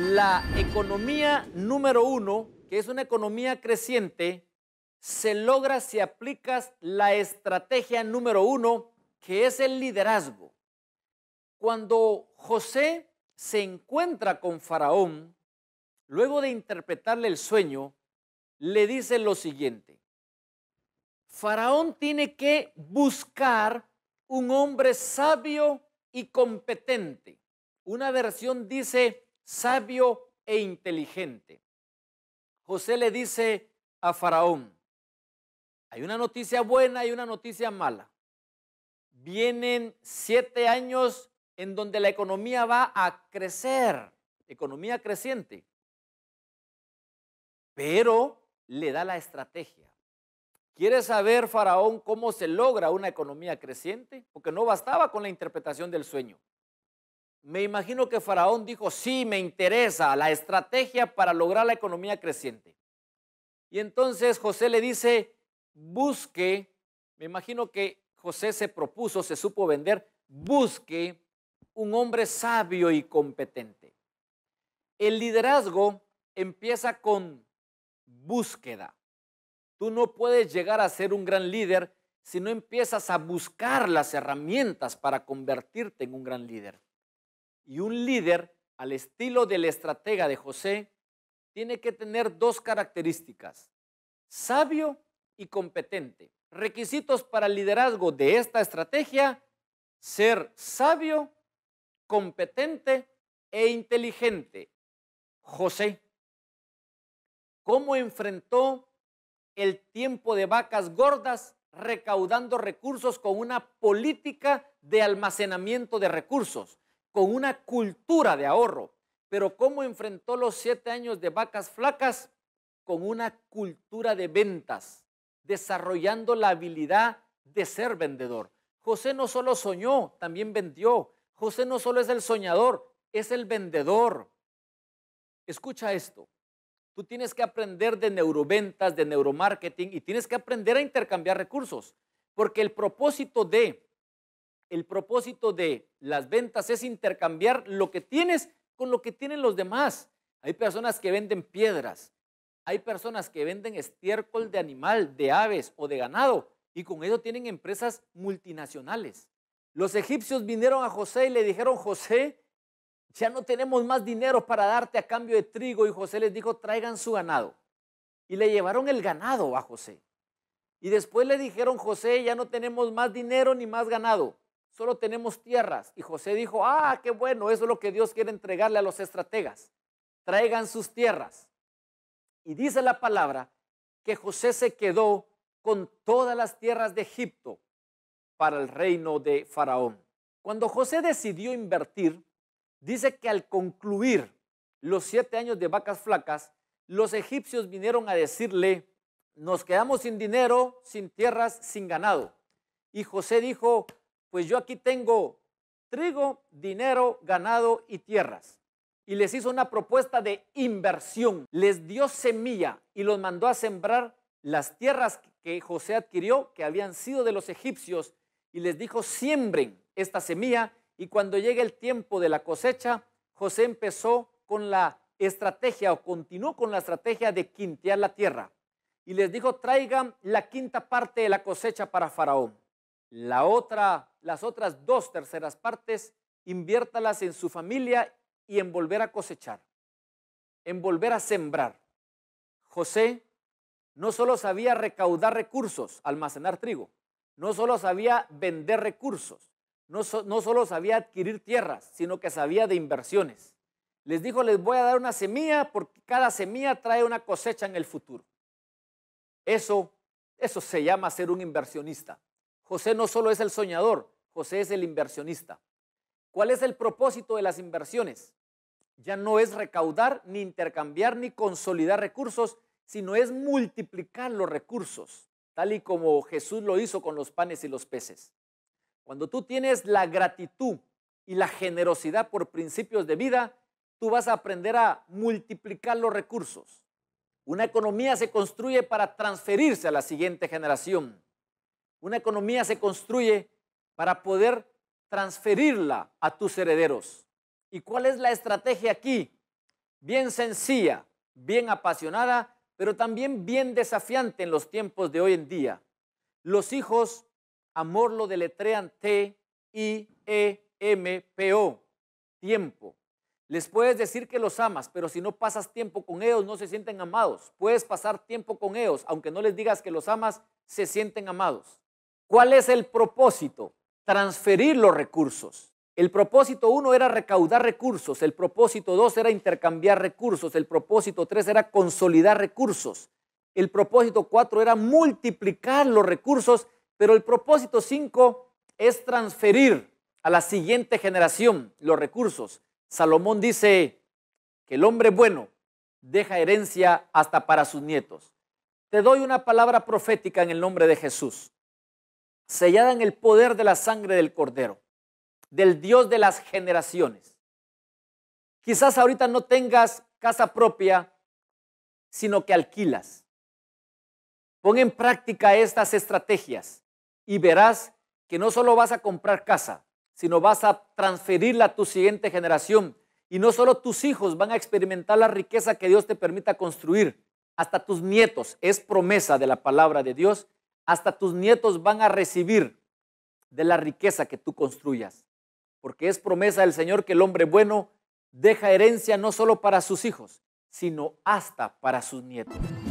La economía número uno, que es una economía creciente, se logra si aplicas la estrategia número uno, que es el liderazgo. Cuando José se encuentra con Faraón, luego de interpretarle el sueño, le dice lo siguiente. Faraón tiene que buscar un hombre sabio y competente. Una versión dice sabio e inteligente. José le dice a Faraón, hay una noticia buena y una noticia mala. Vienen siete años en donde la economía va a crecer, economía creciente. Pero le da la estrategia. ¿Quiere saber, Faraón, cómo se logra una economía creciente? Porque no bastaba con la interpretación del sueño. Me imagino que Faraón dijo, sí, me interesa la estrategia para lograr la economía creciente. Y entonces José le dice, busque, me imagino que José se propuso, se supo vender, busque un hombre sabio y competente. El liderazgo empieza con búsqueda. Tú no puedes llegar a ser un gran líder si no empiezas a buscar las herramientas para convertirte en un gran líder y un líder al estilo del estratega de José tiene que tener dos características, sabio y competente. Requisitos para el liderazgo de esta estrategia, ser sabio, competente e inteligente. José, ¿cómo enfrentó el tiempo de vacas gordas recaudando recursos con una política de almacenamiento de recursos? con una cultura de ahorro. Pero ¿cómo enfrentó los siete años de vacas flacas? Con una cultura de ventas, desarrollando la habilidad de ser vendedor. José no solo soñó, también vendió. José no solo es el soñador, es el vendedor. Escucha esto. Tú tienes que aprender de neuroventas, de neuromarketing y tienes que aprender a intercambiar recursos. Porque el propósito de el propósito de las ventas es intercambiar lo que tienes con lo que tienen los demás. Hay personas que venden piedras, hay personas que venden estiércol de animal, de aves o de ganado, y con ello tienen empresas multinacionales. Los egipcios vinieron a José y le dijeron, José, ya no tenemos más dinero para darte a cambio de trigo. Y José les dijo, traigan su ganado. Y le llevaron el ganado a José. Y después le dijeron, José, ya no tenemos más dinero ni más ganado solo tenemos tierras. Y José dijo, ah, qué bueno, eso es lo que Dios quiere entregarle a los estrategas. Traigan sus tierras. Y dice la palabra que José se quedó con todas las tierras de Egipto para el reino de Faraón. Cuando José decidió invertir, dice que al concluir los siete años de vacas flacas, los egipcios vinieron a decirle, nos quedamos sin dinero, sin tierras, sin ganado. Y José dijo, pues yo aquí tengo trigo, dinero, ganado y tierras. Y les hizo una propuesta de inversión. Les dio semilla y los mandó a sembrar las tierras que José adquirió, que habían sido de los egipcios, y les dijo, siembren esta semilla. Y cuando llegue el tiempo de la cosecha, José empezó con la estrategia o continuó con la estrategia de quintear la tierra. Y les dijo, traigan la quinta parte de la cosecha para Faraón las otras dos terceras partes, inviértalas en su familia y en volver a cosechar, en volver a sembrar. José no solo sabía recaudar recursos, almacenar trigo, no solo sabía vender recursos, no, solo sabía adquirir tierras, sino que sabía de inversiones. Les dijo, les voy a dar una semilla porque cada semilla trae una cosecha en el futuro. Eso, eso se llama ser un inversionista. José no solo es el soñador, José es el inversionista. ¿Cuál es el propósito de las inversiones? Ya no es recaudar, ni intercambiar, ni consolidar recursos, sino es multiplicar los recursos, tal y como Jesús lo hizo con los panes y los peces. Cuando tú tienes la gratitud y la generosidad por principios de vida, tú vas a aprender a multiplicar los recursos. Una economía se construye para transferirse a la siguiente generación. Una economía se construye para poder transferirla a tus herederos. ¿Y cuál es la estrategia aquí? Bien sencilla, bien apasionada, pero también bien desafiante en los tiempos de hoy en día. Los hijos, amor lo deletrean T-I-E-M-P-O, tiempo. Les puedes decir que los amas, pero si no pasas tiempo con ellos, no se sienten amados. Puedes pasar tiempo con ellos, aunque no les digas que los amas, se sienten amados. ¿Cuál es el propósito? Transferir los recursos. El propósito uno era recaudar recursos, el propósito dos era intercambiar recursos, el propósito tres era consolidar recursos, el propósito cuatro era multiplicar los recursos, pero el propósito cinco es transferir a la siguiente generación los recursos. Salomón dice que el hombre bueno deja herencia hasta para sus nietos. Te doy una palabra profética en el nombre de Jesús sellada en el poder de la sangre del Cordero, del Dios de las generaciones. Quizás ahorita no tengas casa propia, sino que alquilas. Pon en práctica estas estrategias y verás que no solo vas a comprar casa, sino vas a transferirla a tu siguiente generación. Y no solo tus hijos van a experimentar la riqueza que Dios te permita construir, hasta tus nietos. Es promesa de la palabra de Dios hasta tus nietos van a recibir de la riqueza que tú construyas, porque es promesa del Señor que el hombre bueno deja herencia no solo para sus hijos, sino hasta para sus nietos.